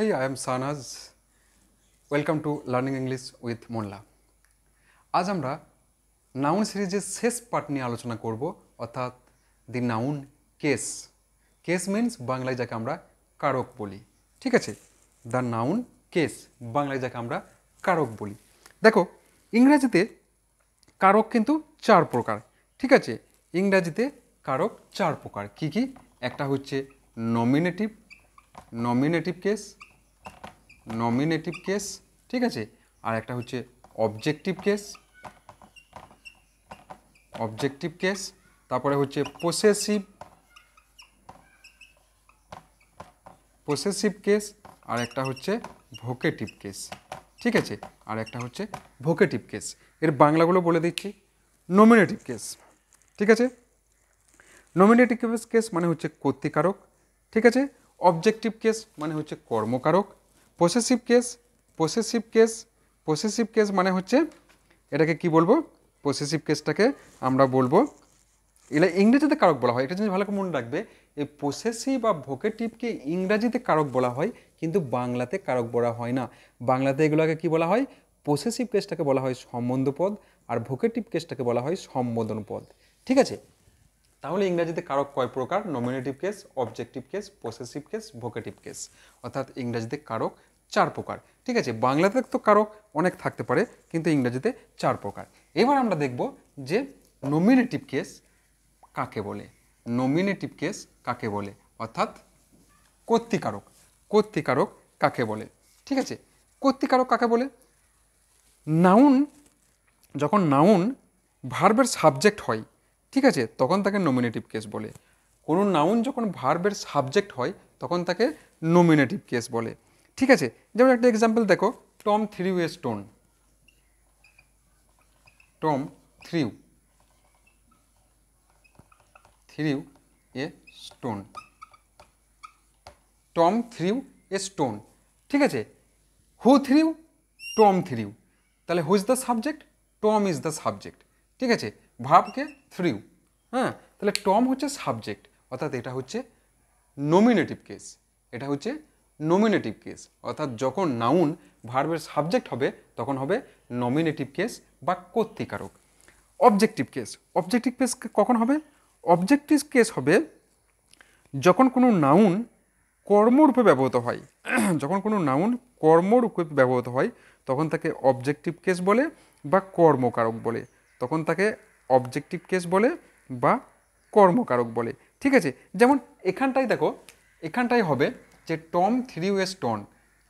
Hey, I am Sanaz. Welcome to learning English with Molla আজ আমরা noun সিরিজের শেষ পার্ট নিয়ে আলোচনা করব অর্থাৎ the noun case case means বাংলায় যাকে আমরা কারক বলি ঠিক আছে দ্য নাউন কেস বাংলায় যাকে আমরা কারক বলি দেখো ইংরাজিতে কারক কিন্তু চার প্রকার ঠিক আছে ইংরাজিতে কারক চার প্রকার কি কি একটা হচ্ছে nominative nominative case nominative case ঠিক আছে আর একটা হচ্ছে অবজেক্টিভ কেস অবজেক্টিভ কেস তারপরে হচ্ছে পোসেসিভ পোসেসিভ কেস আর একটা হচ্ছে ভোকেটিভ কেস ঠিক আছে আর একটা হচ্ছে ভোকেটিভ কেস এর বাংলাগুলো বলে দিচ্ছি নমিনেটিভ কেস ঠিক আছে নমিনেটিভ কেস মানে হচ্ছে কর্তৃকারক ঠিক আছে অবজেক্টিভ কেস মানে হচ্ছে কর্মকারক possessive case possessive case possessive case মানে হচ্ছে এটাকে কি বলবো পসেসিভ কেসটাকে আমরা বলবো এটা ইংরেজিতে কারক বলা হয় এটা জিনিস ভালো করে মনে রাখবে এই পসেসি বা ভোকেটিভকে ইংরাজিতে কারক বলা হয় কিন্তু বাংলাতে কারক বলা হয় না বাংলাতে এগুলোকে কি বলা হয় পসেসিভ কেসটাকে বলা হয় সম্বন্ধ পদ আর ভোকেটিভ কেসটাকে বলা হয় সম্বোধন পদ ঠিক আছে তাহলে ইংরাজিতে কারক কয় প্রকার nominative case objective case possessive case vocative case অর্থাৎ ইংরাজিতে কারক চার প্রকার ঠিক আছে বাংলাতে তো কারক অনেক থাকতে পারে কিন্তু ইংরাজিতে চার প্রকার এবার আমরা দেখব যে নমিনেটিভ কেস কাকে বলে নমিনেটিভ কেস কাকে বলে অর্থাৎ কর্তৃকারক কর্তৃকারক কাকে বলে ঠিক আছে কর্তৃকারক কাকে বলে নাউন যখন নাউন ভার্বের সাবজেক্ট হয় ঠিক আছে তখন তাকে নমিনেটিভ কেস বলে কোনো নাউন যখন ভার্বের সাবজেক্ট হয় তখন তাকে নমিনেটিভ কেস বলে ঠিক আছে যেমন একটা এক্সাম্পল দেখো Tom threw a stone Tom threw threw a stone Tom threw a stone ঠিক আছে হু থ্রিউ টম থ্রিউ তাহলে who is the subject Tom is the subject ঠিক আছে ভাবকে থ্রিউ হ্যাঁ তাহলে টম হচ্ছে সাবজেক্ট অর্থাৎ এটা হচ্ছে নমিনেটিভ কেস এটা হচ্ছে নমিনেটিভ কেস অর্থাৎ যখন নাউন ভার্বের সাবজেক্ট হবে তখন হবে নমিনেটিভ কেস বা কর্তৃকারক অবজেক্টিভ কেস অবজেক্টিভ কেস কখন হবে অবজেক্টিভ কেস হবে যখন কোনো নাউন কর্মরূপে ব্যবহৃত হয় যখন কোনো নাউন কর্মরূপে ব্যবহৃত হয় তখন তাকে অবজেক্টিভ কেস বলে বা কর্মকারক বলে তখন তাকে অবজেক্টিভ কেস বলে বা কর্মকারক বলে ঠিক আছে যেমন এখানটাই দেখো এখানটাই হবে যে টম থ্রি এ স্টোন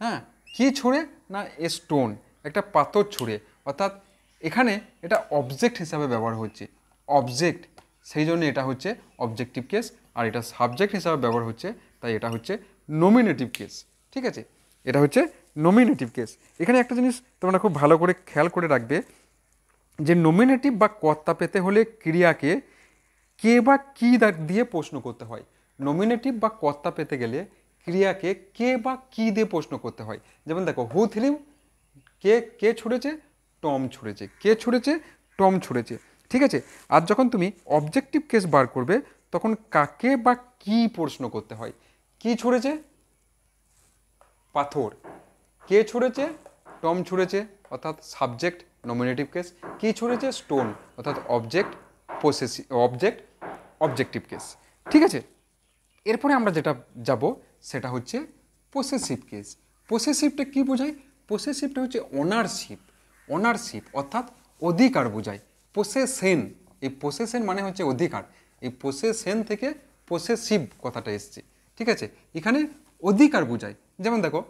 হ্যাঁ কি ছুঁড়ে না এ স্টোন একটা পাথর ছুঁড়ে অর্থাৎ এখানে এটা অবজেক্ট হিসাবে ব্যবহার হচ্ছে অবজেক্ট সেই জন্য এটা হচ্ছে অবজেক্টিভ কেস আর এটা সাবজেক্ট হিসাবে ব্যবহার হচ্ছে তাই এটা হচ্ছে নমিনেটিভ কেস ঠিক আছে এটা হচ্ছে নমিনেটিভ কেস এখানে একটা জিনিস তোমরা খুব ভালো করে খেয়াল করে রাখবে যে নমিনেটিভ বা কর্তা পেতে হলে ক্রিয়াকে কে বা কী দিয়ে প্রশ্ন করতে হয় নমিনেটিভ বা কর্তা পেতে গেলে ক্রিয়াকে কে বা কী দিয়ে প্রশ্ন করতে হয় যেমন দেখো হু থিলিম কে কে ছুঁড়েছে টম ছুঁড়েছে কে ছুঁড়েছে টম ছুঁড়েছে ঠিক আছে আর যখন তুমি অবজেক্টিভ কেস বার করবে তখন কাকে বা কি প্রশ্ন করতে হয় কি ছুঁড়েছে পাথর কে ছুঁড়েছে টম ছুঁড়েছে অর্থাৎ সাবজেক্ট নমিনেটিভ কেস কি ছড়িয়েছে স্টোন অর্থাৎ object possessive object objective case ঠিক আছে এরপরে আমরা যেটা যাব সেটা হচ্ছে প্রসেসিভ কেস প্রসেসিভটা কী বোঝায় প্রসেসিভটা হচ্ছে ওনারশিপ ওনারশিপ অর্থাৎ অধিকার বোঝায় পোসেসেন এই পোসেসেন মানে হচ্ছে অধিকার এই পোসেসেন থেকে পোসেসিভ কথাটা এসছে ঠিক আছে এখানে অধিকার বোঝায় যেমন দেখো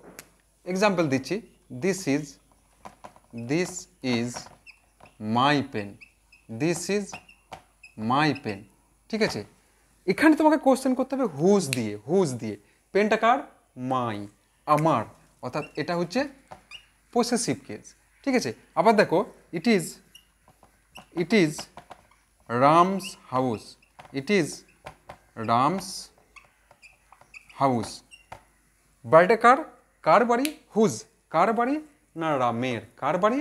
এক্সাম্পল দিচ্ছি this is this is my pen this is my pen ঠিক আছে এখানে তোমাকে কোশ্চেন করতে হবে হুজ দিয়ে হুজ দিয়ে পেনটা কার মাই আমার অর্থাৎ এটা হচ্ছে পসেসিভ কেস ঠিক আছে আবার দেখো it is it is Ram's house it is Ram's house বাড়িটা কার কার বাড়ি হুজ কার বাড়ি না রামের কার বাড়ি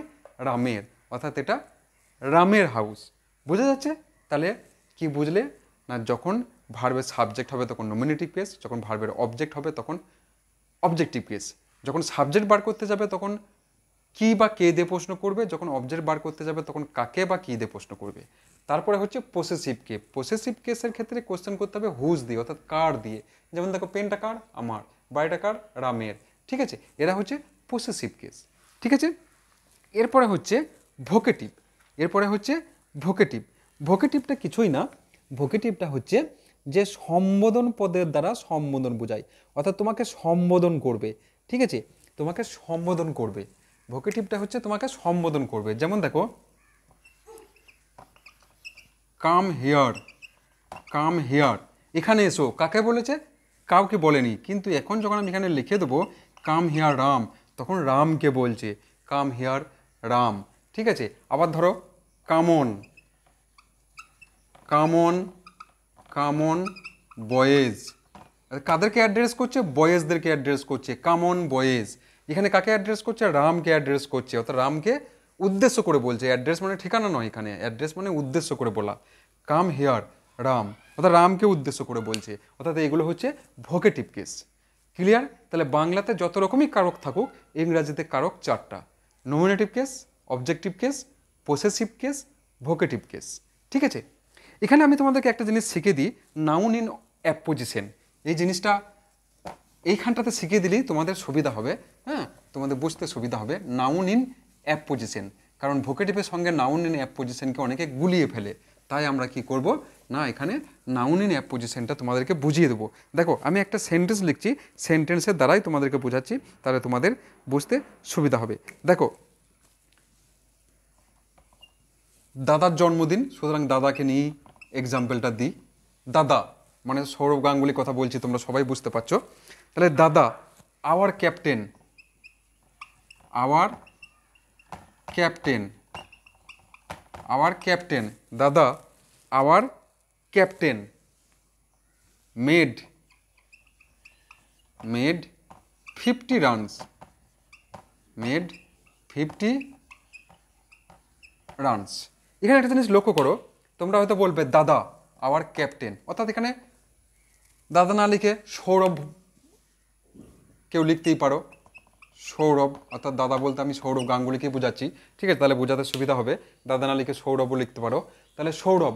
রামের অর্থাৎ এটা রামের হাউস বোঝা যাচ্ছে তাহলে কি বুঝলে না যখন ভার্বের সাবজেক্ট হবে তখন নমিনেটিভ কেস যখন ভার্বের অবজেক্ট হবে তখন অবজেক্টিভ কেস যখন সাবজেক্ট বার করতে যাবে তখন কি বা কে দিয়ে প্রশ্ন করবে যখন অবজেক্ট বার করতে যাবে তখন কাকে বা কী দিয়ে প্রশ্ন করবে তারপরে হচ্ছে পসেসিভ কে পসেসিভ কেসের ক্ষেত্রে কোশ্চেন করতে হবে হুজ দিয়ে অর্থাৎ কার দিয়ে যেমন দেখো পেনটা কার আমার বাড়িটা কার রামের ঠিক আছে এরা হচ্ছে পসেসিভ কেস ঠিক আছে এরপরে হচ্ছে ভোকেটিভ এরপরে হচ্ছে ভোকেটিভ ভোকেটিভটা কিছুই না ভোকেটিভটা হচ্ছে যে সম্বোধন পদের দ্বারা সম্বোধন বোঝায় অর্থাৎ তোমাকে সম্বোধন করবে ঠিক আছে তোমাকে সম্বোধন করবে ভোকেটিভটা হচ্ছে তোমাকে সম্বোধন করবে যেমন দেখো কাম হেয়ার কাম হেয়ার এখানে এসো কাকে বলেছে কাউকে বলেনি কিন্তু এখন যখন আমি এখানে লিখে দেবো কাম হেয়ার রাম তখন রামকে বলছে কাম হেয়ার রাম ঠিক আছে আবার ধরো কামন কামন কামন বয়েজ কাদেরকে অ্যাড্রেস করছে বয়েজদেরকে অ্যাড্রেস করছে কামন বয়েজ এখানে কাকে অ্যাড্রেস করছে রামকে অ্যাড্রেস করছে অর্থাৎ রামকে উদ্দেশ্য করে বলছে অ্যাড্রেস মানে ঠিকানা নয় এখানে অ্যাড্রেস মানে উদ্দেশ্য করে বলা কাম হেয়ার রাম অর্থাৎ রামকে উদ্দেশ্য করে বলছে অর্থাৎ এগুলো হচ্ছে ভোকেটিভ কেস ক্লিয়ার তাহলে বাংলাতে যত রকমই কারক থাকুক ইংরাজিতে কারক চারটা nominative case objective case possessive case vocative case ঠিক আছে এখানে আমি তোমাদেরকে একটা জিনিস শিখে দিই নাউন ইন অ্যাপোজিশন এই জিনিসটা এইখানটাতে শিখিয়ে দিলেই তোমাদের সুবিধা হবে হ্যাঁ তোমাদের বুঝতে সুবিধা হবে নাউন ইন অ্যাপোজিশন কারণ ভোকেটিভের সঙ্গে নাউন ইন অ্যাপোজিশনকে অনেকে গুলিয়ে ফেলে তাই আমরা কি করব না এখানে নাউন ইন অ্যাপ পজিশনটা তোমাদেরকে বুঝিয়ে দেবো দেখো আমি একটা সেন্টেন্স লিখছি সেন্টেন্সের দ্বারাই তোমাদেরকে বোঝাচ্ছি তাহলে তোমাদের বুঝতে সুবিধা হবে দেখো দাদার জন্মদিন সুতরাং দাদাকে নিয়ে এক্সাম্পলটা দিই দাদা মানে সৌরভ গাঙ্গুলি কথা বলছি তোমরা সবাই বুঝতে পারছো তাহলে Dada our captain our captain our captain Dada our captain made made fifty runs made fifty runs এখানে একটা জিনিস লক্ষ্য করো তোমরা হয়তো বলবে দাদা আওয়ার ক্যাপ্টেন অর্থাৎ এখানে দাদা না লিখে সৌরভ কেউ লিখতেই পারো সৌরভ অর্থাৎ দাদা বলতে আমি সৌরভ গাঙ্গুলিকে বোঝাচ্ছি ঠিক আছে তাহলে বোঝাতে সুবিধা হবে দাদা না লিখে সৌরভও লিখতে পারো তাহলে Sourav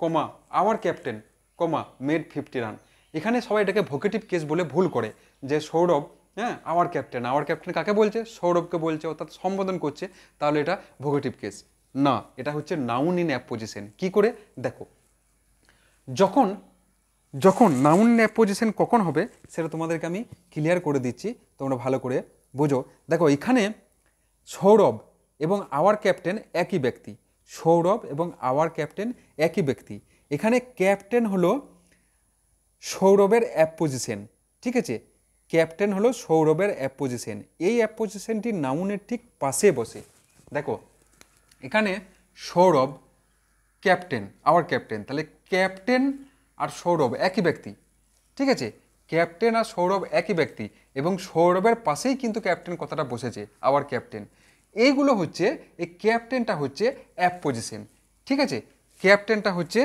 comma our captain comma made fifty run এখানে সবাই এটাকে ভোকেটিভ কেস বলে ভুল করে যে সৌরভ হ্যাঁ আওয়ার ক্যাপ্টেন আওয়ার ক্যাপ্টেন কাকে বলছে সৌরভকে বলছে অর্থাৎ সম্বোধন করছে তাহলে এটা ভোকেটিভ কেস না এটা হচ্ছে নাউন ইন অ্যাপ পজিশন কী করে দেখো যখন যখন নাউন ইন অ্যাপ পজিশন কখন হবে সেটা তোমাদেরকে আমি ক্লিয়ার করে দিচ্ছি তোমরা ভালো করে বোঝো দেখো এখানে সৌরভ এবং আওয়ার ক্যাপ্টেন একই ব্যক্তি সৌরভ এবং আওয়ার ক্যাপ্টেন একই ব্যক্তি এখানে ক্যাপ্টেন হলো সৌরভের অ্যাপ পজিশন ঠিক আছে ক্যাপ্টেন হলো সৌরভের অ্যাপ পজিশন এই অ্যাপ পজিশনটি নাউনের ঠিক পাশে বসে দেখো এখানে সৌরভ ক্যাপ্টেন আওয়ার ক্যাপ্টেন তাহলে ক্যাপ্টেন আর সৌরভ একই ব্যক্তি ঠিক আছে ক্যাপ্টেন আর সৌরভ একই ব্যক্তি এবং সৌরভের পাশেই কিন্তু ক্যাপ্টেন কথাটা বসেছে আওয়ার ক্যাপ্টেন এইগুলো হচ্ছে এই ক্যাপ্টেনটা হচ্ছে অ্যাপ পজিশন ঠিক আছে ক্যাপ্টেনটা হচ্ছে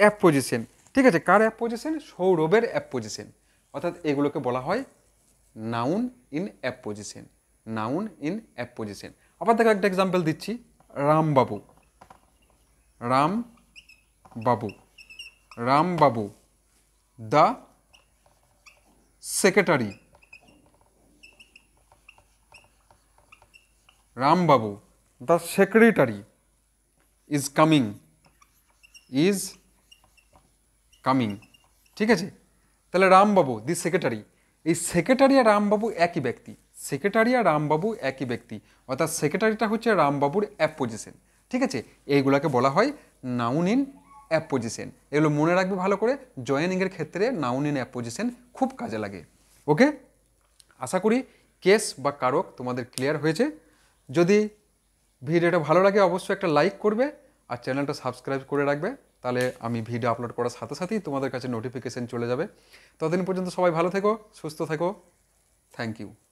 অ্যাপ পজিশন ঠিক আছে কার অ্যাপ পজিশন সৌরভের অ্যাপ পজিশন অর্থাৎ এগুলোকে বলা হয় noun in apposition noun in apposition আবার দেখো একটা এক্সাম্পল দিচ্ছি Rambabu Ram Babu Rambabu the secretary Rambabu the secretary is coming is coming ঠিক আছে তাহলে রামবাবু দি সেক্রেটারি এই সেক্রেটারি আর রামবাবু একই ব্যক্তি সেক্রেটারি আর রামবাবু একই ব্যক্তি অর্থাৎ সেক্রেটারিটা হচ্ছে রামবাবুর অ্যাপোজিশন ঠিক আছে এইগুলোকে বলা হয় নাউন ইন অ্যাপোজিশন এগুলো মনে রাখবে ভালো করে জয়েনিংয়ের ক্ষেত্রে নাউন ইন অ্যাপোজিশন খুব কাজে লাগে ওকে আশা করি কেস বা কারক তোমাদের ক্লিয়ার হয়েছে যদি ভিডিওটা ভালো লাগে অবশ্যই একটা লাইক করবে আর চ্যানেলটা সাবস্ক্রাইব করে রাখবে তাহলে আমি ভিডিও আপলোড করার সাথে সাথেই তোমাদের কাছে নোটিফিকেশান চলে যাবে ততদিন পর্যন্ত সবাই ভালো থেকো সুস্থ থেকো থ্যাংক ইউ